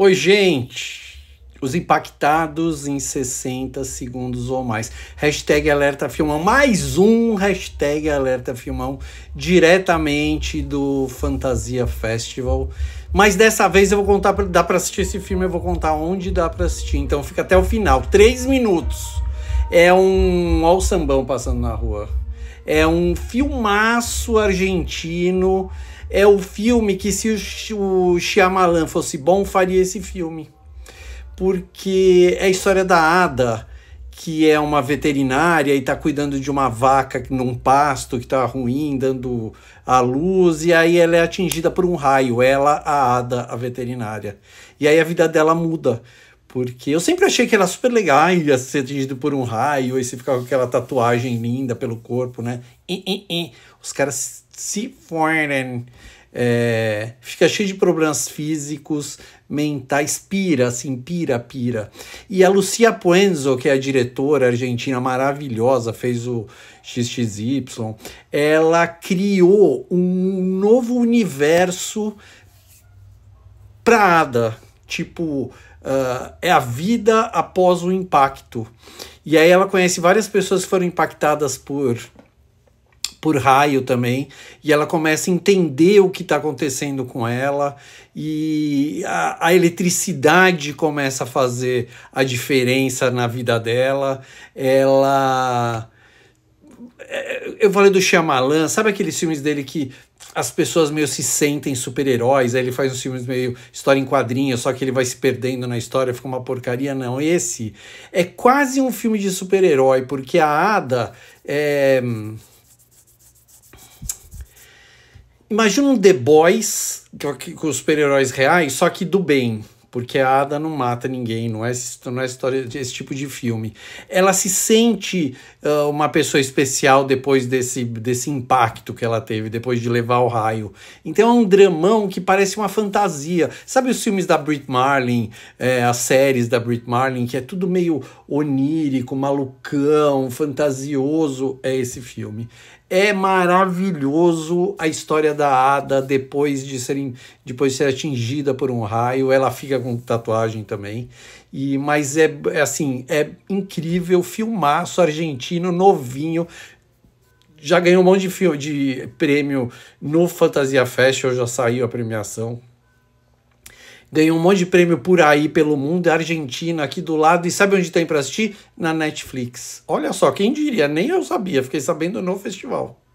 Oi, gente! Os impactados em 60 segundos ou mais. Hashtag Alerta Filmão, mais um hashtag Alerta Filmão, diretamente do Fantasia Festival. Mas dessa vez eu vou contar, dá para assistir esse filme, eu vou contar onde dá para assistir. Então fica até o final, três minutos. É um sambão passando na rua. É um filmaço argentino. É o filme que, se o Chiamalan fosse bom, faria esse filme. Porque é a história da Ada, que é uma veterinária e está cuidando de uma vaca num pasto que está ruim, dando à luz, e aí ela é atingida por um raio. Ela, a Ada, a veterinária. E aí a vida dela muda porque eu sempre achei que era super legal ia ser atingido por um raio e se ficar com aquela tatuagem linda pelo corpo, né? I, I, I. Os caras se fornem. É, fica cheio de problemas físicos, mentais, pira, assim, pira, pira. E a Lucia Puenzo, que é a diretora argentina maravilhosa, fez o XXY, ela criou um novo universo Prada. Ada, tipo uh, é a vida após o impacto. E aí ela conhece várias pessoas que foram impactadas por por raio também, e ela começa a entender o que está acontecendo com ela, e a, a, eletricidade começa a fazer a diferença na vida dela. Ela. É, eu falei do Shyamalan, sabe aqueles filmes dele que as pessoas meio se sentem super-heróis, aí ele faz uns filmes meio história em quadrinhos, só que ele vai se perdendo na história, fica uma porcaria. Não, esse é quase um filme de super-herói, porque a Ada é. Imagina um The Boys, é com os super-heróis reais, só que do bem porque a Ada não mata ninguém, não é, não é história desse tipo de filme. Ela se sente uh, uma pessoa especial depois desse, desse impacto que ela teve, depois de levar o raio. Então é um dramão que parece uma fantasia. Sabe os filmes da Brit Marlin, é, as séries da Brit Marlin, que é tudo meio onírico, malucão, fantasioso? É esse filme. É maravilhoso a história da Ada depois de, serem, depois de ser atingida por um raio. Ela fica trabalha com tatuagem também. E mas é, é assim, é incrível filmaço argentino novinho. Já ganhou um monte de, filme, de prêmio no Fantasia Festival, já saiu a premiação. Ganhou um monte de prêmio por aí, pelo mundo, é Argentina, aqui do lado. E sabe onde tem para assistir? Na Netflix. Olha só, quem diria? Nem eu sabia, fiquei sabendo no festival.